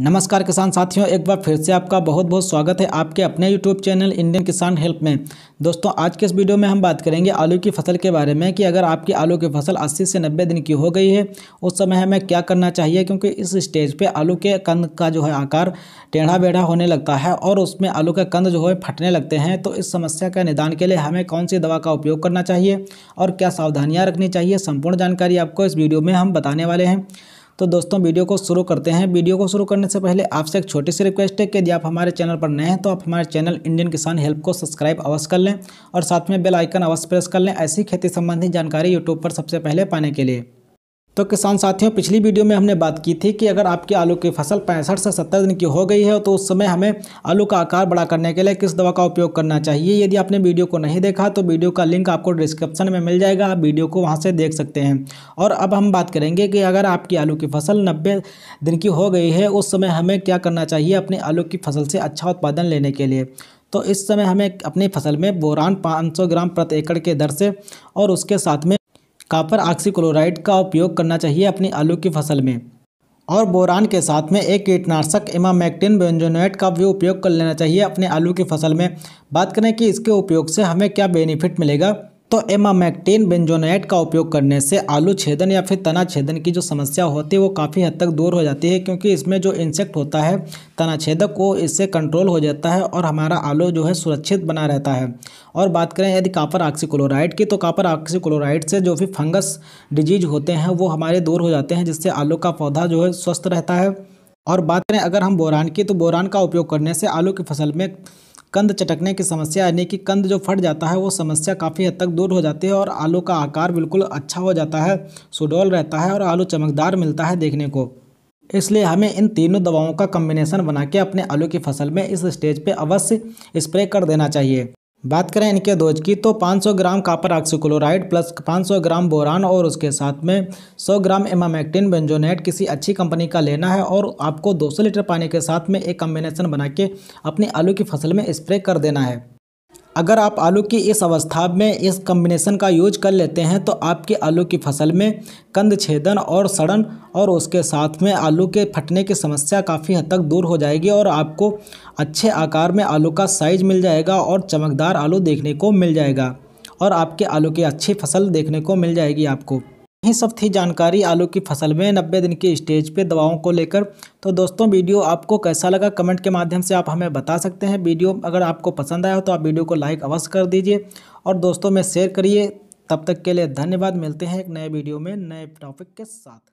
नमस्कार किसान साथियों एक बार फिर से आपका बहुत बहुत स्वागत है आपके अपने YouTube channel Indian Kisan help में दोस्तों आज के इस वीडियो में हम बात करेंगे आलू की फसल के बारे में कि अगर आपकी आलू की फसल 80 से 90 दिन की हो गई है उस समय हमें क्या करना चाहिए क्योंकि इस स्टेज पे आलू के कंद का जो है आकार टेढ़ा बेढ़ा होने लगता है और उसमें आलू के कंद जो है फटने लगते हैं तो इस समस्या का निदान के लिए हमें कौन सी दवा का उपयोग करना चाहिए और क्या सावधानियाँ रखनी चाहिए संपूर्ण जानकारी आपको इस वीडियो में हम बताने वाले हैं तो दोस्तों वीडियो को शुरू करते हैं वीडियो को शुरू करने से पहले आपसे एक छोटी सी रिक्वेस्ट है कि यदि आप हमारे चैनल पर नए हैं तो आप हमारे चैनल इंडियन किसान हेल्प को सब्सक्राइब अवश्य कर लें और साथ में बेल आइकन अवश्य प्रेस कर लें ऐसी खेती संबंधी जानकारी यूट्यूब पर सबसे पहले पाने के लिए तो किसान साथियों पिछली वीडियो में हमने बात की थी कि अगर आपकी आलू की फसल पैंसठ से सत्तर दिन की हो गई है तो उस समय हमें आलू का आकार बड़ा करने के लिए किस दवा का उपयोग करना चाहिए यदि आपने वीडियो को नहीं देखा तो वीडियो का लिंक आपको डिस्क्रिप्शन में मिल जाएगा आप वीडियो को वहाँ से देख सकते हैं और अब हम बात करेंगे कि अगर आपकी आलू की फसल नब्बे दिन की हो गई है उस समय हमें क्या करना चाहिए अपने आलू की फसल से अच्छा उत्पादन लेने के लिए तो इस समय हमें अपनी फसल में बोरान पाँच ग्राम प्रति एकड़ के दर से और उसके साथ में कापर ऑक्सीक्लोराइड का उपयोग करना चाहिए अपनी आलू की फसल में और बोरान के साथ में एक कीटनाशक इमामेक्टिन बेंजोनेट का भी उपयोग कर लेना चाहिए अपने आलू की फसल में बात करें कि इसके उपयोग से हमें क्या बेनिफिट मिलेगा तो एमामैक्टेन बेंजोनाइट का उपयोग करने से आलू छेदन या फिर तना छेदन की जो समस्या होती है वो काफ़ी हद तक दूर हो जाती है क्योंकि इसमें जो इंसेक्ट होता है तना छेदक वो इससे कंट्रोल हो जाता है और हमारा आलू जो है सुरक्षित बना रहता है और बात करें यदि कापर ऑक्सीक्लोराइड की तो कापर ऑक्सीक्लोराइड से जो भी फंगस डिजीज होते हैं वो हमारे दूर हो जाते हैं जिससे आलू का पौधा जो है स्वस्थ रहता है और बात करें अगर हम बोरान की तो बोरान का उपयोग करने से आलू की फसल में कंद चटकने की समस्या यानी कि कंद जो फट जाता है वो समस्या काफ़ी हद तक दूर हो जाती है और आलू का आकार बिल्कुल अच्छा हो जाता है सुडोल रहता है और आलू चमकदार मिलता है देखने को इसलिए हमें इन तीनों दवाओं का कम्बिनेशन बना के अपने आलू की फसल में इस स्टेज पे अवश्य स्प्रे कर देना चाहिए बात करें इनके दोज की तो 500 gram copper oxychloride plus 500 gram boron और उसके साथ में 100 ग्राम एमामेक्टिन बेंजोनेट किसी अच्छी कंपनी का लेना है और आपको 200 लीटर पानी के साथ में एक कम्बिनेशन बना के अपनी आलू की फसल में स्प्रे कर देना है अगर आप आलू की इस अवस्था में इस कम्बिनेशन का यूज कर लेते हैं तो आपके आलू की फसल में कंद छेदन और सड़न और उसके साथ में आलू के फटने की समस्या काफ़ी हद तक दूर हो जाएगी और आपको अच्छे आकार में आलू का साइज मिल जाएगा और चमकदार आलू देखने को मिल जाएगा और आपके आलू की अच्छी फसल देखने को मिल जाएगी आपको यही सब थी जानकारी आलू की फसल में नब्बे दिन के स्टेज पे दवाओं को लेकर तो दोस्तों वीडियो आपको कैसा लगा कमेंट के माध्यम से आप हमें बता सकते हैं वीडियो अगर आपको पसंद आया हो तो आप वीडियो को लाइक अवश्य कर दीजिए और दोस्तों में शेयर करिए तब तक के लिए धन्यवाद मिलते हैं एक नए वीडियो में नए टॉपिक के साथ